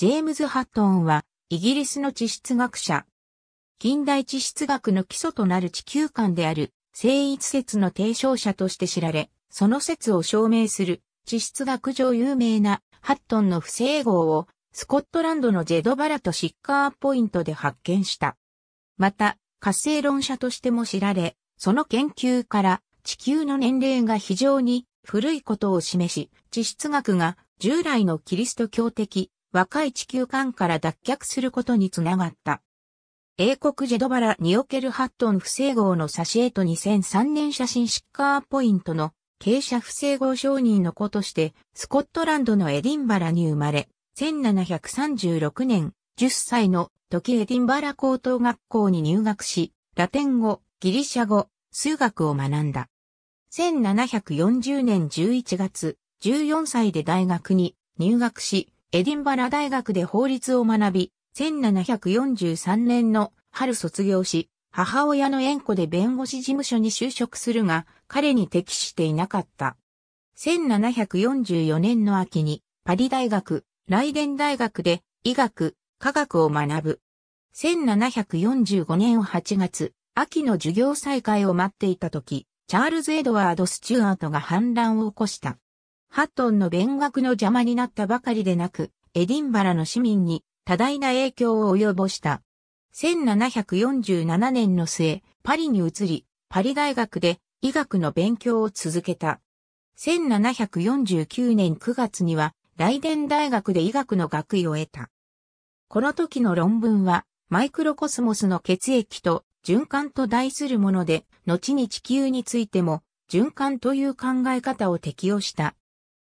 ジェームズ・ハットンは、イギリスの地質学者。近代地質学の基礎となる地球間である、聖一説の提唱者として知られ、その説を証明する、地質学上有名な、ハットンの不整合を、スコットランドのジェドバラとシッカーポイントで発見した。また、活性論者としても知られ、その研究から地球の年齢が非常に古いことを示し、地質学が従来のキリスト教的若い地球間から脱却することにつながった。英国ジェドバラ・におけるハットン不整合の差し絵と2003年写真シッカーポイントの傾斜不整合承認の子として、スコットランドのエディンバラに生まれ、1736年、10歳の時エディンバラ高等学校に入学し、ラテン語、ギリシャ語、数学を学んだ。1740年11月、14歳で大学に入学し、エディンバラ大学で法律を学び、1743年の春卒業し、母親の縁故で弁護士事務所に就職するが、彼に適していなかった。1744年の秋に、パリ大学、ライデン大学で医学、科学を学ぶ。1745年8月、秋の授業再開を待っていた時、チャールズ・エドワード・スチュアートが反乱を起こした。ハットンの勉学の邪魔になったばかりでなく、エディンバラの市民に多大な影響を及ぼした。1747年の末、パリに移り、パリ大学で医学の勉強を続けた。1749年9月には、ライデン大学で医学の学位を得た。この時の論文は、マイクロコスモスの血液と循環と題するもので、後に地球についても、循環という考え方を適用した。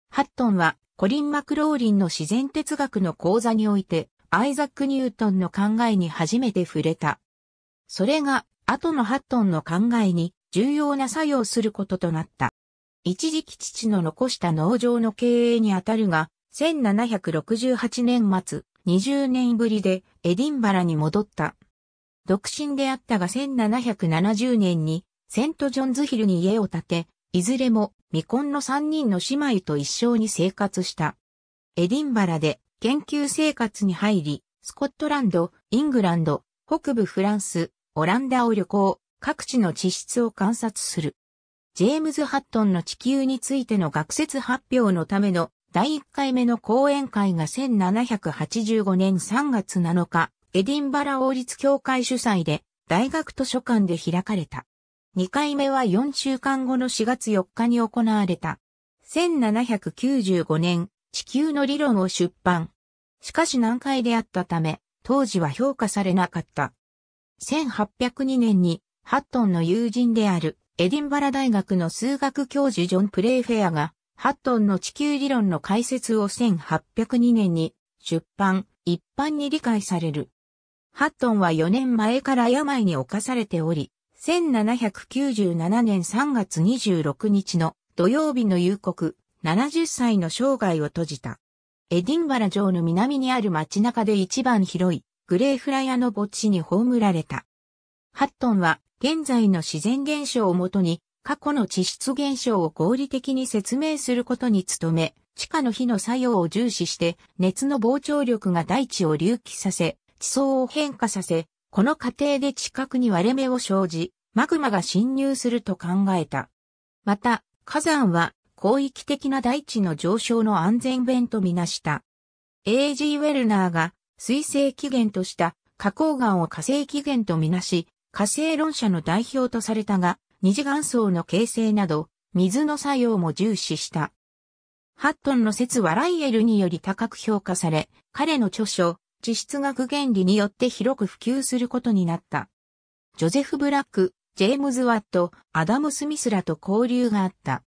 ハットンはコリン・マクローリンの自然哲学の講座において、アイザック・ニュートンの考えに初めて触れた。それが、後のハットンの考えに重要な作用することとなった。一時期父の残した農場の経営にあたるが、1768年末、20年ぶりでエディンバラに戻った。独身であったが1770年にセントジョンズヒルに家を建て、いずれも未婚の三人の姉妹と一緒に生活した。エディンバラで研究生活に入り、スコットランド、イングランド、北部フランス、オランダを旅行、各地の地質を観察する。ジェームズ・ハットンの地球についての学説発表のための第1回目の講演会が1785年3月7日、エディンバラ王立協会主催で大学図書館で開かれた。2回目は4週間後の4月4日に行われた。1795年、地球の理論を出版。しかし難解であったため、当時は評価されなかった。1802年に、ハットンの友人である、エディンバラ大学の数学教授ジョン・プレイフェアが、ハットンの地球理論の解説を1802年に出版、一般に理解される。ハットンは4年前から病に侵されており、1797年3月26日の土曜日の夕刻、70歳の生涯を閉じた。エディンバラ城の南にある街中で一番広いグレーフラヤの墓地に葬られた。ハットンは現在の自然現象をもとに過去の地質現象を合理的に説明することに努め、地下の火の作用を重視して熱の膨張力が大地を隆起させ、地層を変化させ、この過程で地殻に割れ目を生じ、マグマが侵入すると考えた。また、火山は広域的な大地の上昇の安全弁とみなした。A.G. ウェルナーが水星起源とした花崗岩を火星起源とみなし、火星論者の代表とされたが、二次元層の形成など、水の作用も重視した。ハットンの説はライエルにより高く評価され、彼の著書、地質学原理によって広く普及することになった。ジョゼフ・ブラック、ジェームズ・ワット、アダム・スミスらと交流があった。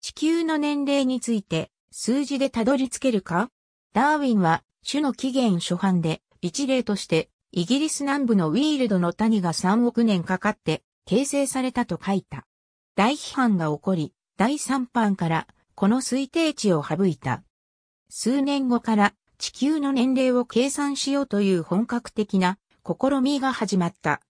地球の年齢について数字でたどり着けるかダーウィンは種の起源初版で一例としてイギリス南部のウィールドの谷が3億年かかって形成されたと書いた。大批判が起こり、第3版からこの推定値を省いた。数年後から地球の年齢を計算しようという本格的な試みが始まった。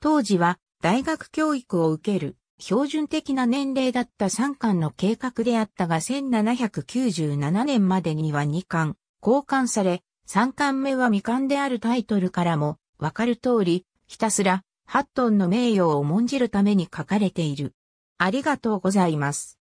当時は大学教育を受ける標準的な年齢だった三巻の計画であったが1797年までには二巻交換され、三巻目は未完であるタイトルからもわかる通り、ひたすらハットンの名誉を重んじるために書かれている。ありがとうございます。